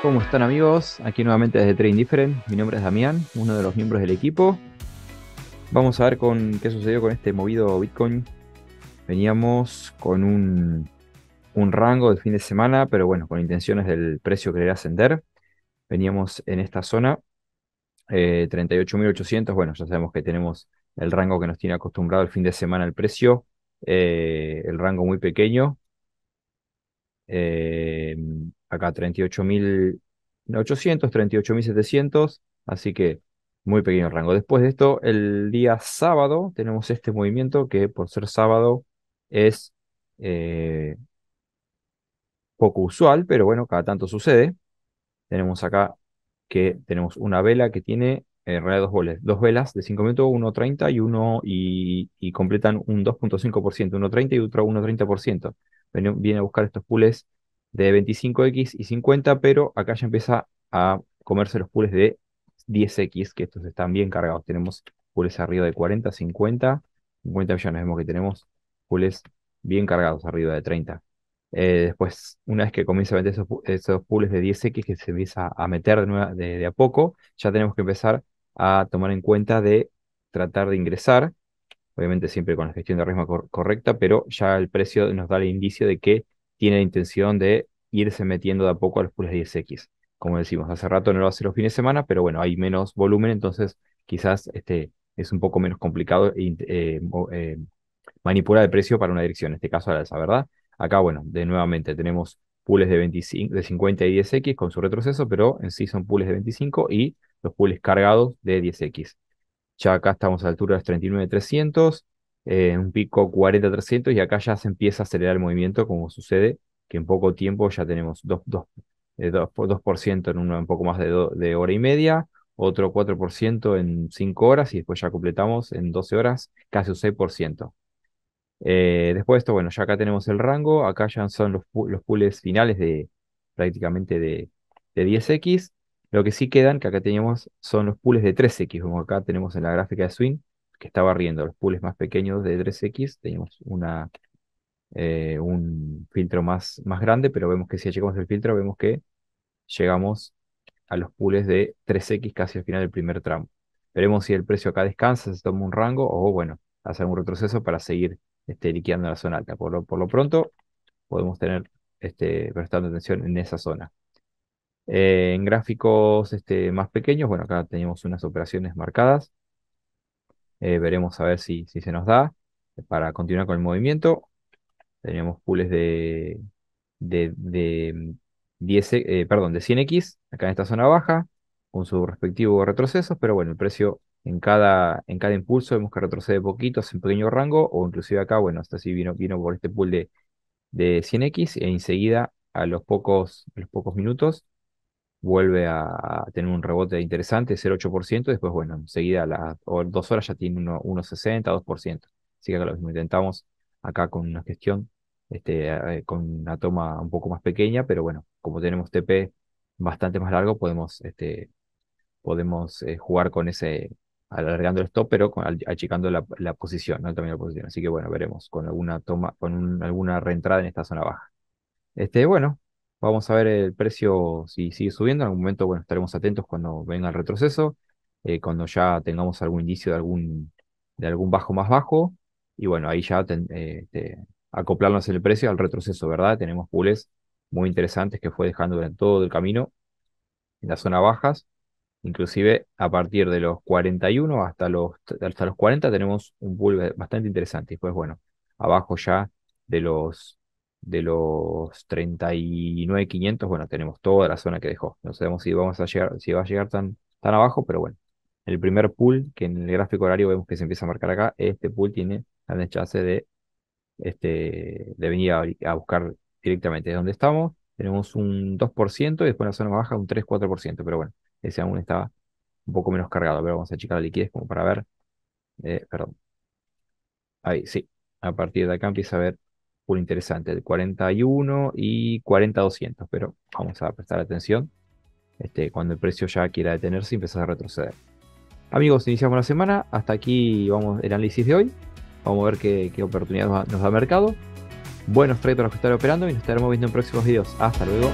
¿Cómo están amigos? Aquí nuevamente desde Trade Different. Mi nombre es Damián, uno de los miembros del equipo. Vamos a ver con qué sucedió con este movido Bitcoin. Veníamos con un, rango del fin de semana, pero bueno, con intenciones del precio querer ascender. Veníamos en esta zona, 38.800. Eh, bueno, ya sabemos que tenemos el rango que nos tiene acostumbrado el fin de semana el precio. Eh, el rango muy pequeño. Eh, acá 38.800, 38.700, así que muy pequeño rango. Después de esto, el día sábado tenemos este movimiento que por ser sábado es eh, poco usual, pero bueno, cada tanto sucede. Tenemos acá que tenemos una vela que tiene eh, en realidad dos, boles, dos velas de 5 minutos, 1.30 y uno y, completan un 2.5%, 1.30 y otro 1.30%. Viene a buscar estos pules de 25X y 50, pero acá ya empieza a comerse los pools de 10X, que estos están bien cargados. Tenemos pools arriba de 40, 50, 50 millones. Vemos que tenemos pools bien cargados arriba de 30. Eh, después, una vez que comienza a meter esos, esos pools de 10X que se empieza a meter de, nuevo de, de a poco, ya tenemos que empezar a tomar en cuenta de tratar de ingresar obviamente siempre con la gestión de riesgo correcta, pero ya el precio nos da el indicio de que tiene la intención de irse metiendo de a poco a los de 10X. Como decimos, hace rato no lo hace los fines de semana, pero bueno, hay menos volumen, entonces quizás este, es un poco menos complicado e eh, eh, manipular el precio para una dirección, en este caso a la alza, ¿verdad? Acá, bueno, de nuevamente tenemos pools de, de 50 y 10X con su retroceso, pero en sí son pools de 25 y los pools cargados de 10X. Ya acá estamos a alturas altura de 39,300. Eh, un pico 40-300 y acá ya se empieza a acelerar el movimiento como sucede, que en poco tiempo ya tenemos 2%, eh, en un, poco más de, hora y media, otro 4% en 5 horas y después ya completamos en 12 horas casi un 6%. Eh, después de esto, bueno, ya acá tenemos el rango, acá ya son los, los pools finales de prácticamente de, 10X. Lo que sí quedan, que acá tenemos, son los pools de 3X, como acá tenemos en la gráfica de swing, que estaba riendo. Los pools más pequeños de 3X tenemos una, eh, un filtro más, más grande, pero vemos que si llegamos el filtro, vemos que llegamos a los pools de 3X casi al final del primer tramo. Veremos si el precio acá descansa, se toma un rango o, bueno, hacer un retroceso para seguir este, liquidando la zona alta. Por lo, por lo pronto, podemos tener este, prestando atención en esa zona. Eh, en gráficos este, más pequeños, bueno, acá tenemos unas operaciones marcadas. Eh, veremos a ver si, si se nos da eh, para continuar con el movimiento. Tenemos pools de, de, 10, de 100X, mm, eh, acá en esta zona baja, con sus respectivos retrocesos, pero bueno, el precio en cada, en cada impulso vemos que retrocede poquito, hace un pequeño rango, o inclusive acá, bueno, hasta si vino, vino por este pool de, 100X, e enseguida a los pocos, a los pocos minutos vuelve a tener un rebote interesante, 0,8%, después, bueno, enseguida a las dos horas ya tiene 1,60, 2%. Así que lo mismo intentamos acá con una gestión, este, eh, con una toma un poco más pequeña, pero bueno, como tenemos TP bastante más largo, podemos, este, podemos eh, jugar con ese, alargando el stop, pero con, achicando la, posición, ¿no? También la posición. Así que bueno, veremos con alguna toma, con alguna reentrada en esta zona baja. Este, bueno, Vamos a ver el precio si sigue subiendo. En algún momento, bueno, estaremos atentos cuando venga el retroceso, eh, cuando ya tengamos algún indicio de algún, de algún bajo más bajo. Y bueno, ahí ya eh, este, acoplarnos el precio al retroceso, ¿verdad? Tenemos pools muy interesantes que fue dejando durante todo el camino en las zona bajas. Inclusive a partir de los 41 hasta los, hasta los 40 tenemos un pool bastante interesante. y Después, bueno, abajo ya de los de los 39.500, bueno, tenemos toda la zona que dejó. No sabemos si vamos a llegar, si va a llegar tan, tan abajo, pero bueno. El primer pool, que en el gráfico horario vemos que se empieza a marcar acá, este pool tiene la necesidad de, este, de venir a, buscar directamente. De donde estamos, tenemos un 2% y después en la zona baja un 3-4%, pero bueno, ese aún está un poco menos cargado. Pero vamos a achicar la liquidez como para ver. Eh, perdón. Ahí, sí. A partir de acá empieza a ver interesante, de 41 y 40-200, pero vamos a prestar atención este, cuando el precio ya quiera detenerse y empezar a retroceder. Amigos, iniciamos la semana, hasta aquí vamos el análisis de hoy, vamos a ver qué, qué oportunidades nos da el mercado. Buenos trayectos los que están operando y nos estaremos viendo en próximos vídeos Hasta luego.